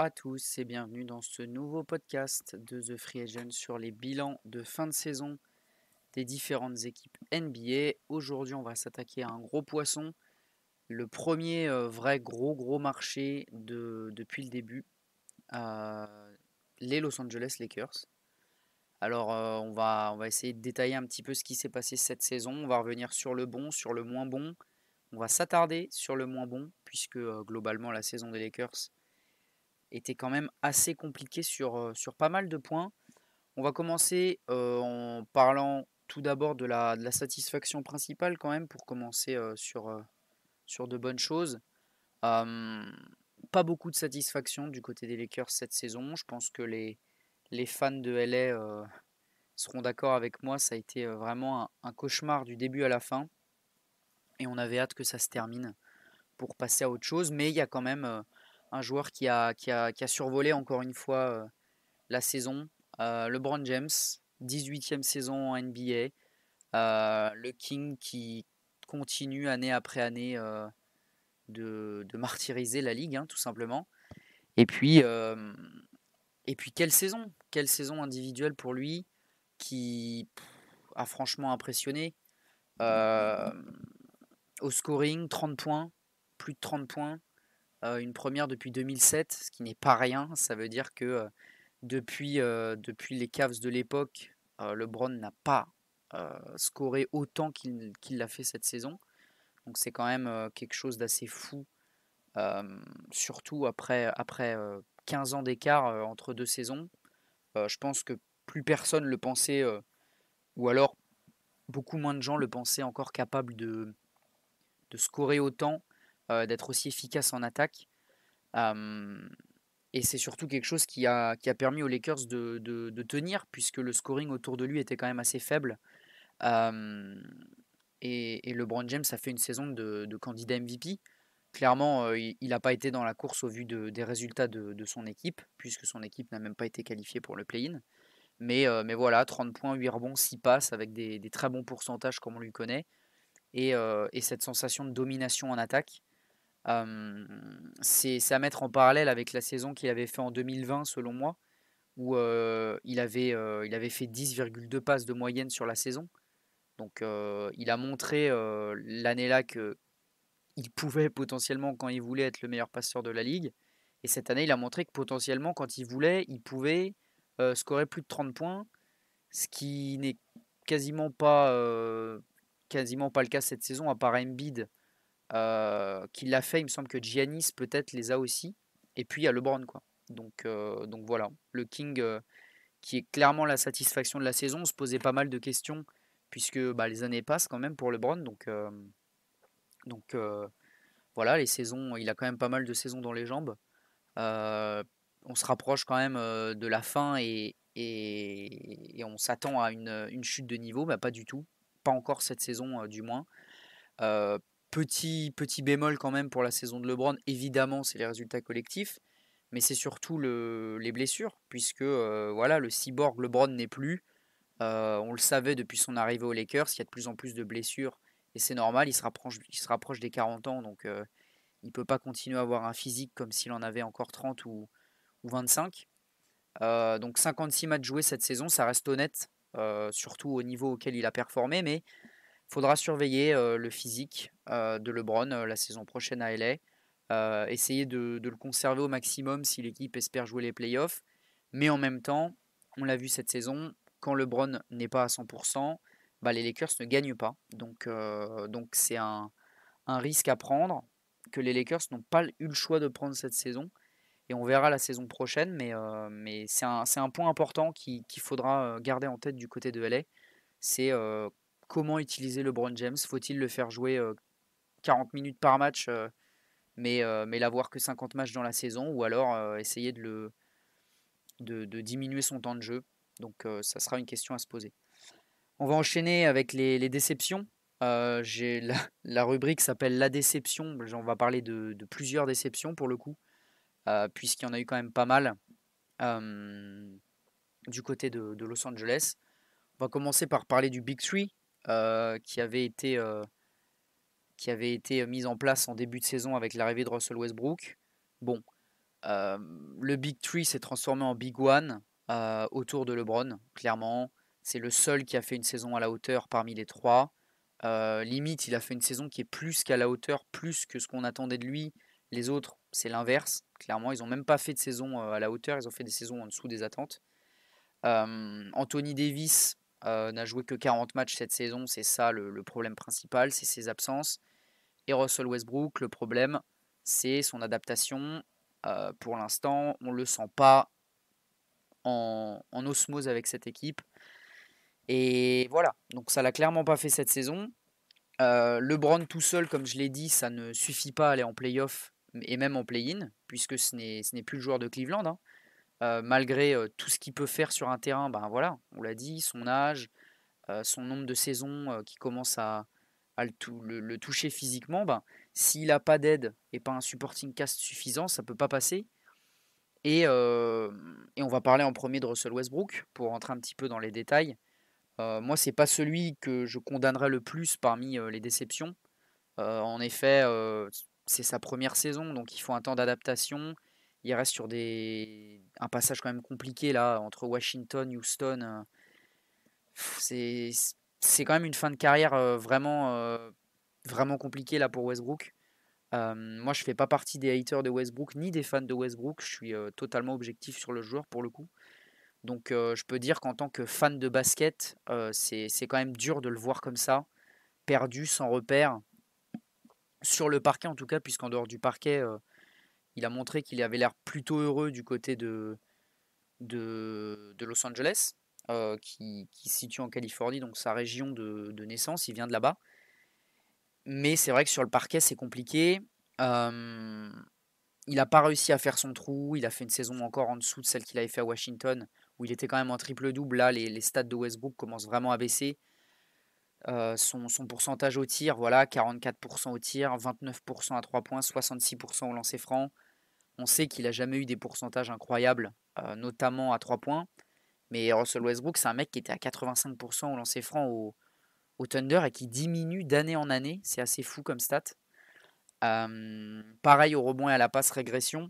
à tous et bienvenue dans ce nouveau podcast de The Free Agent sur les bilans de fin de saison des différentes équipes NBA. Aujourd'hui, on va s'attaquer à un gros poisson, le premier euh, vrai gros gros marché depuis le début, euh, les Los Angeles Lakers. Alors, euh, on, va, on va essayer de détailler un petit peu ce qui s'est passé cette saison. On va revenir sur le bon, sur le moins bon. On va s'attarder sur le moins bon, puisque globalement la saison des Lakers était quand même assez compliqué sur, sur pas mal de points. On va commencer en parlant tout d'abord de la, satisfaction principale quand même pour commencer sur, sur de bonnes choses. pas beaucoup de satisfaction du côté des Lakers cette saison. Je pense que les, les fans de LA seront d'accord avec moi. Ça a été vraiment un, cauchemar du début à la fin. Et on avait hâte que ça se termine pour passer à autre chose. Mais il y a quand même un joueur qui a, a, survolé encore une fois la saison. LeBron James, 18e saison en NBA. le King qui continue année après année de, martyriser la ligue, hein, tout simplement. Et puis, et puis quelle saison Quelle saison individuelle pour lui qui a franchement impressionné. au scoring, 30 points, plus de 30 points. Euh, une première depuis 2007, ce qui n'est pas rien. Ça veut dire que euh, depuis, euh, depuis les Cavs de l'époque, LeBron n'a pas scoré autant qu'il l'a fait cette saison. Donc c'est quand même quelque chose d'assez fou, surtout après, après 15 ans d'écart entre deux saisons. je pense que plus personne le pensait, ou alors beaucoup moins de gens le pensaient encore capable de, de scorer autant euh, d'être aussi efficace en attaque. et c'est surtout quelque chose qui a, qui a permis aux Lakers de, de, tenir, puisque le scoring autour de lui était quand même assez faible. et, LeBron James a fait une saison de, candidat MVP. Clairement, euh, il n'a pas été dans la course au vu des résultats de, son équipe, puisque son équipe n'a même pas été qualifiée pour le play-in. Mais, euh, mais voilà, 30 points, 8 rebonds, 6 passes, avec des, très bons pourcentages comme on lui connaît. et cette sensation de domination en attaque, c'est à mettre en parallèle avec la saison qu'il avait fait en 2020, selon moi, où il, avait, il avait fait 10,2 passes de moyenne sur la saison. Donc il a montré l'année-là qu'il pouvait potentiellement, quand il voulait, être le meilleur passeur de la ligue. Et cette année, il a montré que potentiellement, quand il voulait, il pouvait scorer plus de 30 points, ce qui n'est quasiment pas, quasiment pas le cas cette saison, à part Embiid euh, qui l'a fait. Il me semble que Giannis peut-être les a aussi. Et puis il y a LeBron quoi. Donc, euh, donc voilà, le King euh, qui est clairement la satisfaction de la saison. On se posait pas mal de questions puisque bah, les années passent quand même pour LeBron. Donc, donc voilà, les saisons, il a quand même pas mal de saisons dans les jambes. on se rapproche quand même de la fin et, et, on s'attend à une, chute de niveau, mais bah, pas du tout, pas encore cette saison du moins petit, bémol quand même pour la saison de LeBron, évidemment, c'est les résultats collectifs, mais c'est surtout les blessures, puisque euh, voilà, le cyborg LeBron n'est plus. Euh, on le savait depuis son arrivée aux Lakers, il y a de plus en plus de blessures, et c'est normal, il se, rapproche, des 40 ans, donc euh, il ne peut pas continuer à avoir un physique comme s'il en avait encore 30 ou, ou 25. donc 56 matchs joués cette saison, ça reste honnête, surtout au niveau auquel il a performé, mais faudra surveiller le physique de LeBron la saison prochaine à LA. essayer de, le conserver au maximum si l'équipe espère jouer les playoffs. Mais en même temps, on l'a vu cette saison, quand LeBron n'est pas à 100%, bah, les Lakers ne gagnent pas. Donc donc c'est un, risque à prendre que les Lakers n'ont pas eu le choix de prendre cette saison. Et on verra la saison prochaine, mais, mais c'est un, point important qu'il faudra garder en tête du côté de LA. C'est comment utiliser le Brown James. Faut-il le faire jouer 40 minutes par match, mais, mais l'avoir que 50 matchs dans la saison, ou alors essayer de, le, de, diminuer son temps de jeu Donc ça sera une question à se poser. On va enchaîner avec les, déceptions. j'ai la, la, rubrique s'appelle La déception. On va parler de, plusieurs déceptions pour le coup, puisqu'il y en a eu quand même pas mal du côté de, de, Los Angeles. On va commencer par parler du Big Three, euh, qui avait été euh, qui avait été mise en place en début de saison avec l'arrivée de Russell Westbrook. Bon, euh, le Big Three s'est transformé en Big One autour de LeBron, clairement. C'est le seul qui a fait une saison à la hauteur parmi les trois. limite, il a fait une saison qui est plus qu'à la hauteur, plus que ce qu'on attendait de lui. Les autres, c'est l'inverse. Clairement, ils n'ont même pas fait de saison à la hauteur, ils ont fait des saisons en dessous des attentes. Anthony Davis, n'a joué que 40 matchs cette saison, c'est ça le, problème principal, c'est ses absences. Et Russell Westbrook, le problème, c'est son adaptation. pour l'instant, on ne le sent pas en, en, osmose avec cette équipe. Et voilà, donc ça l'a clairement pas fait cette saison. LeBron tout seul, comme je l'ai dit, ça ne suffit pas à aller en playoff et même en play-in, puisque ce n'est plus le joueur de Cleveland. Hein malgré tout ce qu'il peut faire sur un terrain, ben voilà, on l'a dit, son âge, son nombre de saisons qui commence à, le, toucher physiquement, ben, s'il n'a pas d'aide et pas un supporting cast suffisant, ça ne peut pas passer. Et, on va parler en premier de Russell Westbrook pour rentrer un petit peu dans les détails. moi, n'est pas celui que je condamnerais le plus parmi les déceptions. en effet, c'est sa première saison, donc il faut un temps d'adaptation il reste sur des un passage quand même compliqué là entre Washington, Houston. Euh, c'est quand même une fin de carrière euh, vraiment euh, vraiment compliquée là pour Westbrook. moi, je ne fais pas partie des haters de Westbrook ni des fans de Westbrook. Je suis totalement objectif sur le joueur pour le coup. Donc, je peux dire qu'en tant que fan de basket, c'est quand même dur de le voir comme ça, perdu, sans repère, sur le parquet en tout cas, puisqu'en dehors du parquet, il a montré qu'il avait l'air plutôt heureux du côté de, de, Los Angeles, euh, qui, se situe en Californie, donc sa région de, naissance. Il vient de là-bas. Mais c'est vrai que sur le parquet, c'est compliqué. il n'a pas réussi à faire son trou. Il a fait une saison encore en dessous de celle qu'il avait fait à Washington, où il était quand même en triple-double. Là, les, les stats de Westbrook commencent vraiment à baisser. Euh, son, pourcentage au tir, voilà, 44% au tir, 29% à 3 points, 66% au lancer franc. On sait qu'il n'a jamais eu des pourcentages incroyables, euh, notamment à 3 points. Mais Russell Westbrook, c'est un mec qui était à 85% au lancer franc au, au, Thunder et qui diminue d'année en année. C'est assez fou comme stat. Euh, pareil au rebond et à la passe régression.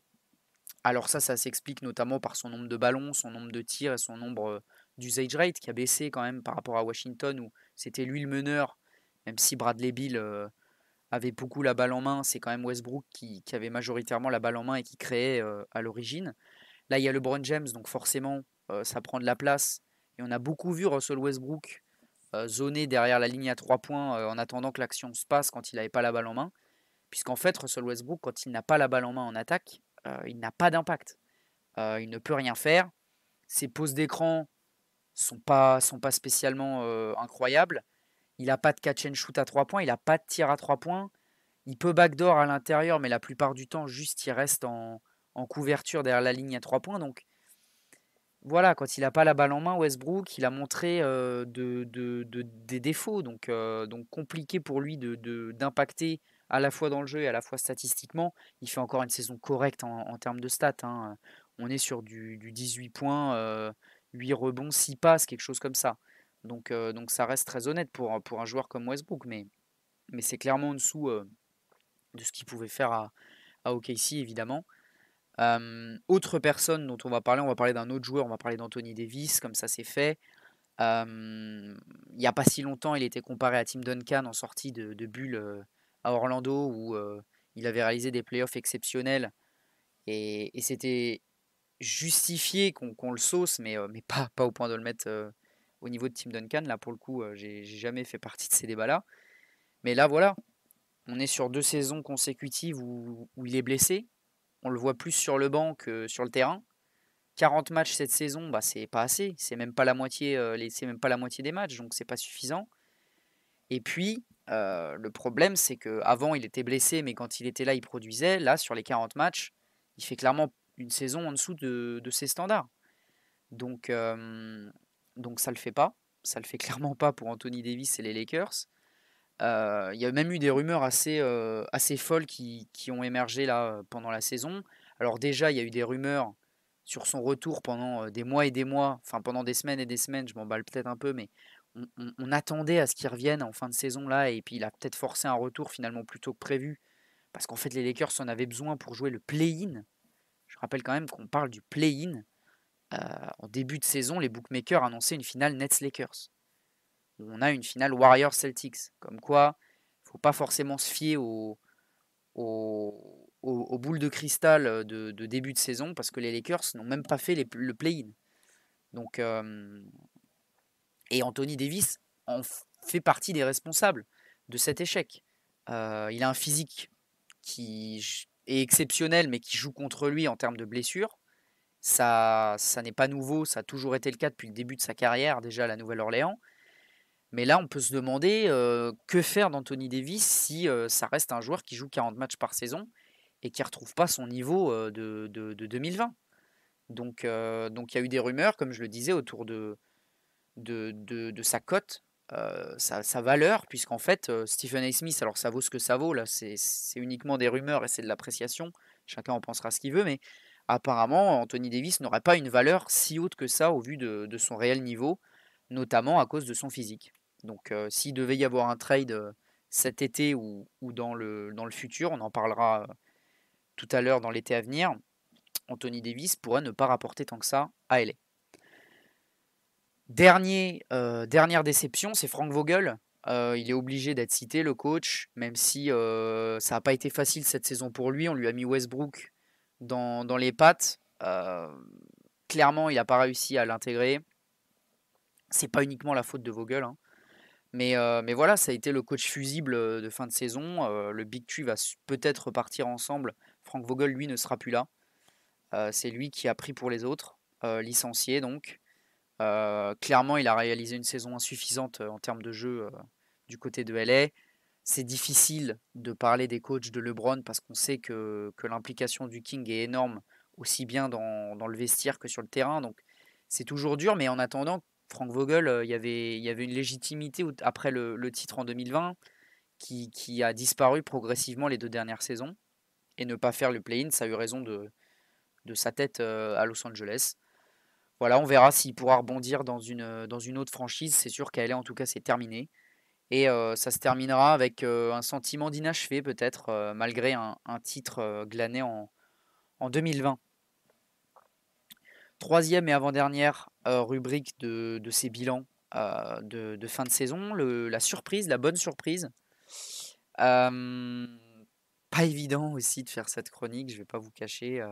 Alors ça, ça s'explique notamment par son nombre de ballons, son nombre de tirs et son nombre d'usage rate qui a baissé quand même par rapport à Washington où c'était lui le meneur, même si Bradley Bill avait beaucoup la balle en main. C'est quand même Westbrook qui, avait majoritairement la balle en main et qui créait à l'origine. Là, il y a le LeBron James, donc forcément, ça prend de la place. Et on a beaucoup vu Russell Westbrook zoner derrière la ligne à trois points en attendant que l'action se passe quand il n'avait pas la balle en main. Puisqu'en fait, Russell Westbrook, quand il n'a pas la balle en main en attaque, il n'a pas d'impact. il ne peut rien faire. Ses poses d'écran sont pas, sont pas spécialement incroyables. Il n'a pas de catch and shoot à 3 points, il n'a pas de tir à 3 points. Il peut backdoor à l'intérieur, mais la plupart du temps, juste, il reste en, couverture derrière la ligne à 3 points. Donc voilà, quand il n'a pas la balle en main, Westbrook, il a montré euh, de, des défauts. Donc, euh, donc compliqué pour lui d'impacter à la fois dans le jeu et à la fois statistiquement. Il fait encore une saison correcte en, termes de stats. Hein. On est sur du, 18 points, 8 euh, rebonds, 6 passes, quelque chose comme ça. Donc, ça reste très honnête pour, pour un joueur comme Westbrook, mais, mais c'est clairement en dessous de ce qu'il pouvait faire à, à OKC, évidemment. autre personne dont on va parler, on va parler d'un autre joueur, on va parler d'Anthony Davis, comme ça c'est fait. Il n'y a pas si longtemps, il était comparé à Tim Duncan en sortie de, de bulle à Orlando, où il avait réalisé des playoffs exceptionnels. Et, c'était justifié qu'on le sauce, mais, mais pas, pas au point de le mettre au niveau de Tim Duncan. Là, pour le coup, euh, j'ai jamais fait partie de ces débats-là. Mais là, voilà, on est sur deux saisons consécutives où, il est blessé. On le voit plus sur le banc que sur le terrain. 40 matchs cette saison, bah, c'est pas assez. C'est même pas la moitié, euh, même pas la moitié des matchs, donc c'est pas suffisant. Et puis, euh, le problème, c'est que avant il était blessé, mais quand il était là, il produisait. Là, sur les 40 matchs, il fait clairement une saison en dessous de, ses standards. Donc, donc ça le fait pas. Ça le fait clairement pas pour Anthony Davis et les Lakers. Euh, il y a même eu des rumeurs assez, euh, assez folles qui, ont émergé là pendant la saison. Alors déjà, il y a eu des rumeurs sur son retour pendant euh, des mois et des mois, enfin pendant des semaines et des semaines, je m'emballe peut-être un peu, mais on, attendait à ce qu'il revienne en fin de saison là, et puis il a peut-être forcé un retour finalement plus tôt que prévu, parce qu'en fait les Lakers en avaient besoin pour jouer le play-in. Je rappelle quand même qu'on parle du play-in, euh, en début de saison, les bookmakers annonçaient une finale Nets-Lakers. On a une finale Warriors-Celtics. Comme quoi, il ne faut pas forcément se fier aux, boules de cristal euh, de, début de saison parce que les Lakers n'ont même pas fait le play-in. Donc, euh, et Anthony Davis en fait partie des responsables de cet échec. il a un physique qui est exceptionnel, mais qui joue contre lui en termes de blessures. Ça, n'est pas nouveau, ça a toujours été le cas depuis le début de sa carrière déjà à la Nouvelle-Orléans. Mais là, on peut se demander que faire d'Anthony Davis si ça reste un joueur qui joue 40 matchs par saison et qui ne retrouve pas son niveau de, 2020. Donc il y a eu des rumeurs, comme je le disais, autour de, de, sa cote, sa, sa, valeur, puisqu'en fait, Stephen A. Smith, alors ça vaut ce que ça vaut, là, c'est uniquement des rumeurs et c'est de l'appréciation, chacun en pensera ce qu'il veut, mais apparemment, Anthony Davis n'aurait pas une valeur si haute que ça au vu de, son réel niveau, notamment à cause de son physique. Donc euh, s'il devait y avoir un trade euh, cet été ou, dans, le, futur, on en parlera euh, tout à l'heure dans l'été à venir, Anthony Davis pourrait ne pas rapporter tant que ça à LA. Dernier, dernière déception, c'est Frank Vogel. il est obligé d'être cité, le coach, même si ça n'a pas été facile cette saison pour lui. On lui a mis Westbrook dans, les pattes. Euh, clairement, il n'a pas réussi à l'intégrer. C'est pas uniquement la faute de Vogel. Hein. Euh, mais, voilà, ça a été le coach fusible euh, de fin de saison. le Big Tue va peut-être repartir ensemble. Frank Vogel, lui, ne sera plus là. c'est lui qui a pris pour les autres, licencié donc. clairement, il a réalisé une saison insuffisante en termes de jeu du côté de LA. C'est difficile de parler des coachs de LeBron parce qu'on sait que, l'implication du King est énorme, aussi bien dans, le vestiaire que sur le terrain. Donc c'est toujours dur, mais en attendant, Frank Vogel, euh, y il y avait une légitimité après le, titre en 2020 qui, a disparu progressivement les deux dernières saisons. Et ne pas faire le play-in, ça a eu raison de, de sa tête euh, à Los Angeles voilà, on verra s'il pourra rebondir dans une, dans une autre franchise. C'est sûr qu'elle est en tout cas, c'est terminé. Et ça se terminera avec un sentiment d'inachevé peut-être, malgré un, titre glané en, 2020. Troisième et avant-dernière rubrique de, ces bilans de, fin de saison, la surprise, la bonne surprise. pas évident aussi de faire cette chronique, je ne vais pas vous cacher.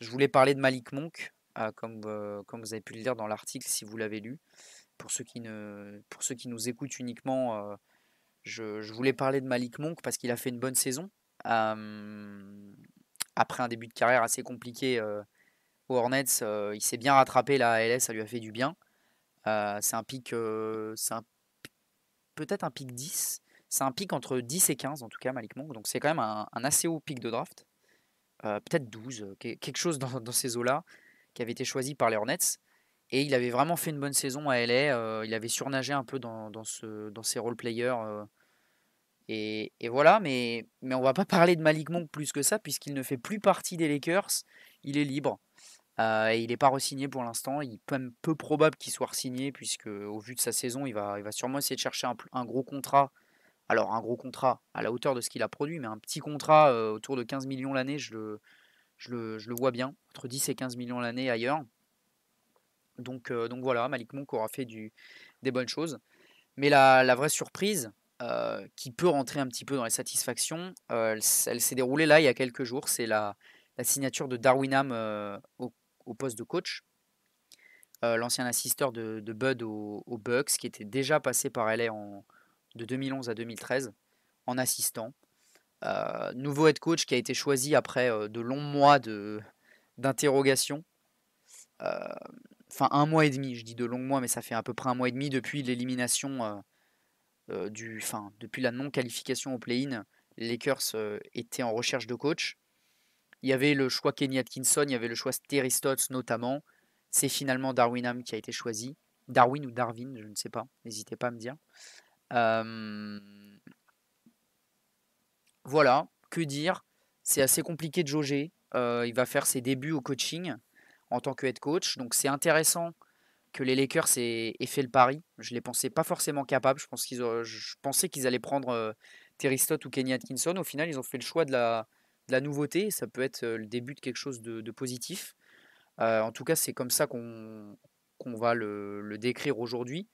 je voulais parler de Malik Monk, comme, comme, vous avez pu le lire dans l'article si vous l'avez lu pour ceux qui, ne, pour ceux qui nous écoutent uniquement, euh, je, voulais parler de Malik Monk parce qu'il a fait une bonne saison. après un début de carrière assez compliqué euh, aux Hornets, euh, il s'est bien rattrapé là à LS, ça lui a fait du bien. c'est un pic, peut-être un pic 10. C'est un pic entre 10 et 15 en tout cas, Malik Monk. Donc c'est quand même un, assez haut pic de draft. peut-être 12, quelque chose dans, dans ces eaux-là qui avait été choisi par les Hornets. Et il avait vraiment fait une bonne saison à LA. Euh, il avait surnagé un peu dans, ses role-players. Euh, et, voilà, mais, mais on va pas parler de Malik Monk plus que ça, puisqu'il ne fait plus partie des Lakers. Il est libre. Euh, et il n'est pas re-signé pour l'instant. Il est peu probable qu'il soit ressigné, signé puisque au vu de sa saison, il va, sûrement essayer de chercher un, gros contrat. Alors, un gros contrat à la hauteur de ce qu'il a produit, mais un petit contrat autour de 15 millions l'année, je le vois bien, entre 10 et 15 millions l'année ailleurs. Donc, voilà, Malik Monk aura fait des bonnes choses. Mais la, vraie surprise, qui peut rentrer un petit peu dans les satisfactions, elle, s'est déroulée là il y a quelques jours. C'est la, signature de Darwinham au, au, poste de coach. L'ancien assisteur de, Bud aux au Bucks, qui était déjà passé par LA en, de 2011 à 2013 en assistant. nouveau head coach qui a été choisi après de longs mois d'interrogation. Euh, enfin un mois et demi, je dis de longs mois, mais ça fait à peu près un mois et demi depuis l'élimination euh, euh, du, enfin depuis la non-qualification au play-in, les Lakers euh, étaient en recherche de coach. Il y avait le choix Kenny Atkinson, il y avait le choix Terry notamment. C'est finalement Darwin Ham qui a été choisi. Darwin ou Darwin, je ne sais pas, n'hésitez pas à me dire. Voilà, que dire C'est assez compliqué de jauger. il va faire ses débuts au coaching en tant que head coach. Donc c'est intéressant que les Lakers aient, fait le pari. Je les pensais pas forcément capables. Je, pensais qu'ils allaient prendre euh, ou Kenny Atkinson. Au final, ils ont fait le choix de la, nouveauté. Ça peut être euh, le début de quelque chose de, positif. Euh, en tout cas, c'est comme ça qu'on va le, décrire aujourd'hui,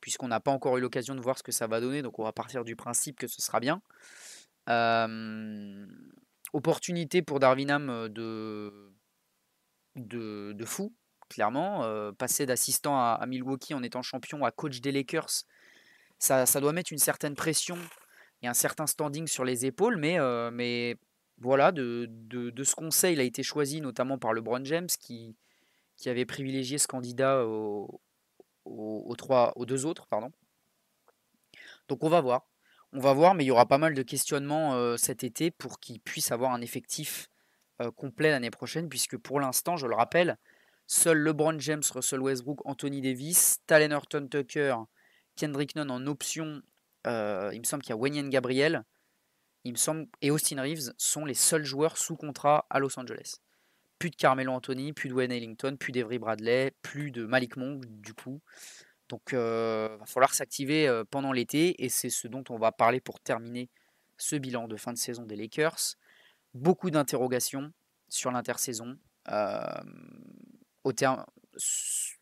puisqu'on n'a pas encore eu l'occasion de voir ce que ça va donner. Donc on va partir du principe que ce sera bien. Euh, opportunité pour Ham de de, fou, clairement. Euh, passer d'assistant à, Milwaukee en étant champion à coach des Lakers, ça, ça, doit mettre une certaine pression et un certain standing sur les épaules, mais, euh, mais voilà, de, ce conseil, il a été choisi notamment par LeBron James qui, qui avait privilégié ce candidat aux, trois, aux deux autres. Pardon. Donc on va voir. On va voir, mais il y aura pas mal de questionnements euh, cet été pour qu'il puisse avoir un effectif euh, complet l'année prochaine, puisque pour l'instant, je le rappelle, seul LeBron James, Russell Westbrook, Anthony Davis, Talen Horton Tucker, Kendrick Nunn en option, euh, il me semble qu'il y a Wayne Gabriel, il me semble, et Austin Reeves sont les seuls joueurs sous contrat à Los Angeles. Plus de Carmelo Anthony, plus de Wayne Ellington, plus d'Evry Bradley, plus de Malik Monk, du coup. Donc, il euh, va falloir s'activer pendant l'été, et c'est ce dont on va parler pour terminer ce bilan de fin de saison des Lakers beaucoup d'interrogations sur l'intersaison,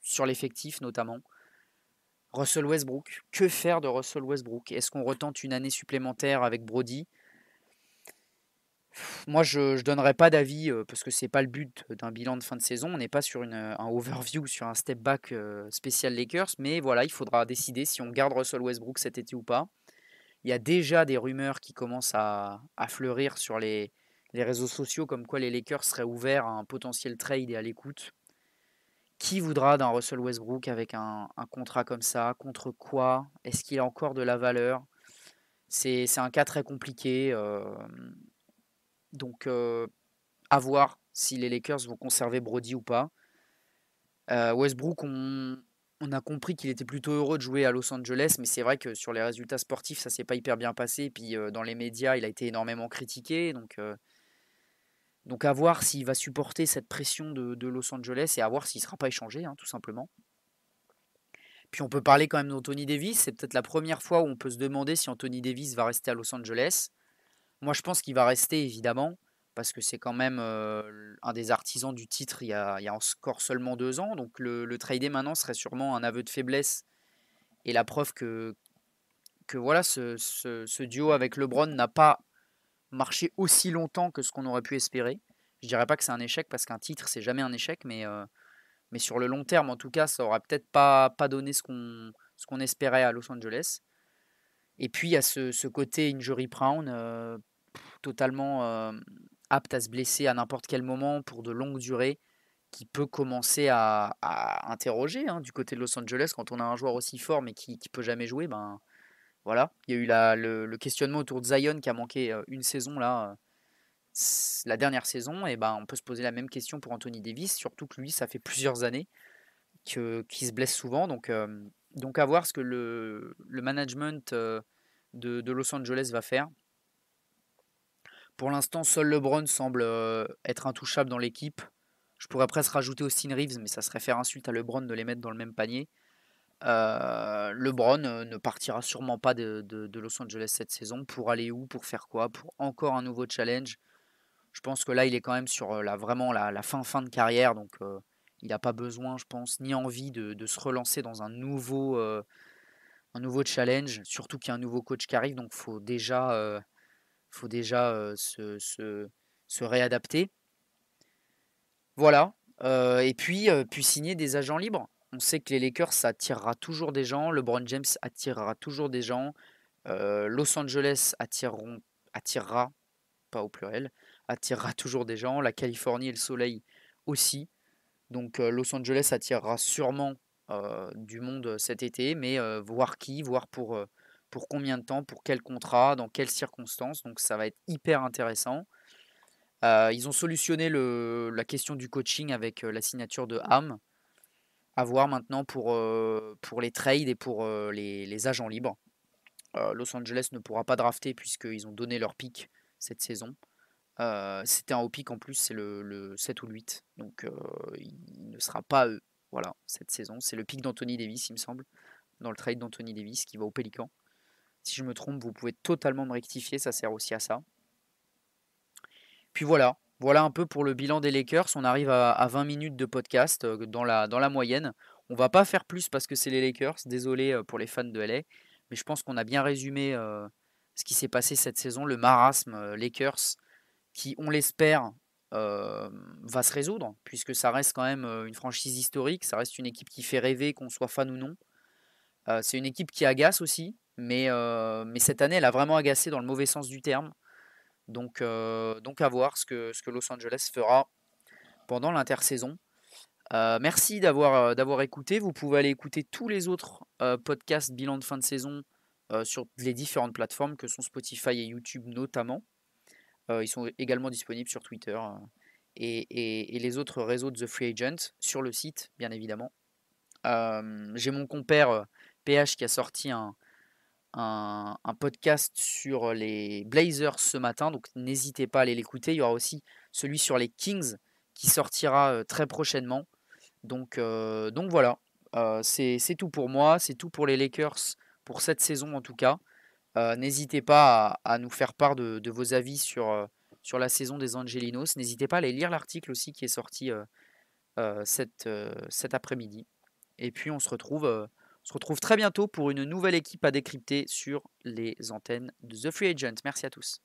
sur l'effectif notamment. Russell Westbrook, que faire de Russell Westbrook Est-ce qu'on retente une année supplémentaire avec Brody moi, je ne donnerai pas d'avis euh, parce que ce n'est pas le but d'un bilan de fin de saison. On n'est pas sur un overview, sur un step back euh, spécial Lakers. Mais voilà, il faudra décider si on garde Russell Westbrook cet été ou pas. Il y a déjà des rumeurs qui commencent à fleurir sur les, les réseaux sociaux comme quoi les Lakers seraient ouverts à un potentiel trade et à l'écoute. Qui voudra d'un Russell Westbrook avec un, contrat comme ça Contre quoi Est-ce qu'il a encore de la valeur C'est un cas très compliqué. donc, à voir si les Lakers vont conserver Brody ou pas. Westbrook, on, a compris qu'il était plutôt heureux de jouer à Los Angeles, mais c'est vrai que sur les résultats sportifs, ça s'est pas hyper bien passé. puis dans les médias, il a été énormément critiqué. Donc donc à voir s'il va supporter cette pression de, Los Angeles et à voir s'il ne sera pas échangé, hein, tout simplement. Puis on peut parler quand même d'Anthony Davis. C'est peut-être la première fois où on peut se demander si Anthony Davis va rester à Los Angeles. Moi je pense qu'il va rester évidemment, parce que c'est quand même euh, un des artisans du titre il y, a, encore seulement deux ans. Donc le, le maintenant serait sûrement un aveu de faiblesse et la preuve que, que voilà, ce duo avec LeBron n'a pas marcher aussi longtemps que ce qu'on aurait pu espérer. Je dirais pas que c'est un échec parce qu'un titre c'est jamais un échec, mais, euh, mais sur le long terme en tout cas, ça n'aurait peut-être pas, pas donné ce qu'on ce qu'on espérait à Los Angeles. Et puis il y a ce, côté injury prone, euh, totalement euh, apte à se blesser à n'importe quel moment pour de longues durées, qui peut commencer à, interroger hein, du côté de Los Angeles quand on a un joueur aussi fort mais qui ne peut jamais jouer. Ben, voilà, il y a eu le, questionnement autour de Zion qui a manqué une saison là, la dernière saison. Et ben, on peut se poser la même question pour Anthony Davis, surtout que lui, ça fait plusieurs années qu'il se blesse souvent. Donc, donc à voir ce que le, management de, Los Angeles va faire. Pour l'instant, seul LeBron semble être intouchable dans l'équipe. Je pourrais presque rajouter Austin Reeves, mais ça serait faire insulte à LeBron de les mettre dans le même panier. Euh, LeBron euh, ne partira sûrement pas de, Los Angeles cette saison. Pour aller où Pour faire quoi Pour encore un nouveau challenge. Je pense que là, il est quand même sur euh, la, vraiment la, fin fin de carrière. Donc, il n'a pas besoin, je pense, ni envie de, se relancer dans un nouveau, un nouveau challenge. Surtout qu'il y a un nouveau coach qui arrive. Donc, il faut déjà, faut déjà se, se, réadapter. Voilà. et puis, puis signer des agents libres on sait que les Lakers, ça attirera toujours des gens. LeBron James attirera toujours des gens. Euh, Los Angeles attirera, pas au pluriel, attirera toujours des gens. La Californie et le soleil aussi. Donc euh, Los Angeles attirera sûrement euh, du monde cet été, mais voir qui, voir pour, pour combien de temps, pour quel contrat, dans quelles circonstances. Donc ça va être hyper intéressant. ils ont solutionné la question du coaching avec la signature de Ham à voir maintenant pour, pour les trades et pour les, agents libres. Los Angeles ne pourra pas drafter puisqu'ils ont donné leur pic cette saison. c'était un haut pic en plus, c'est le, 7 ou le 8. Donc il ne sera pas eux. Voilà, cette saison. C'est le pic d'Anthony Davis, il me semble, dans le trade d'Anthony Davis qui va au Pélican. Si je me trompe, vous pouvez totalement me rectifier, ça sert aussi à ça. Puis voilà, voilà un peu pour le bilan des Lakers. On arrive à, 20 minutes de podcast euh, dans la, dans la moyenne. On va pas faire plus parce que c'est les Lakers. Désolé euh, pour les fans de LA. Mais je pense qu'on a bien résumé euh, ce qui s'est passé cette saison. Le marasme Lakers qui, on l'espère, va se résoudre. Puisque ça reste quand même une franchise historique. Ça reste une équipe qui fait rêver, qu'on soit fan ou non. c'est une équipe qui agace aussi. Mais, mais cette année, elle a vraiment agacé dans le mauvais sens du terme. Donc, euh, donc à voir ce que, ce que Los Angeles fera pendant l'intersaison. Euh, merci d'avoir euh, d'avoir écouté. Vous pouvez aller écouter tous les autres podcasts bilan de fin de saison sur les différentes plateformes que sont Spotify et YouTube notamment. ils sont également disponibles sur Twitter hein, et, et, les autres réseaux de The Free Agent sur le site, bien évidemment. J'ai mon compère PH qui a sorti un, un, podcast sur les Blazers ce matin, donc n'hésitez pas à aller l'écouter. Il y aura aussi celui sur les Kings qui sortira euh, très prochainement. Donc, euh, donc voilà, euh, c'est tout pour moi, c'est tout pour les Lakers pour cette saison en tout cas. N'hésitez pas à, nous faire part de, de vos avis sur, sur la saison des Angelinos. N'hésitez pas à aller lire l'article aussi qui est sorti cette, cet après-midi. Et puis on se retrouve on se retrouve très bientôt pour une nouvelle équipe à décrypter sur les antennes de The Free Agent. Merci à tous.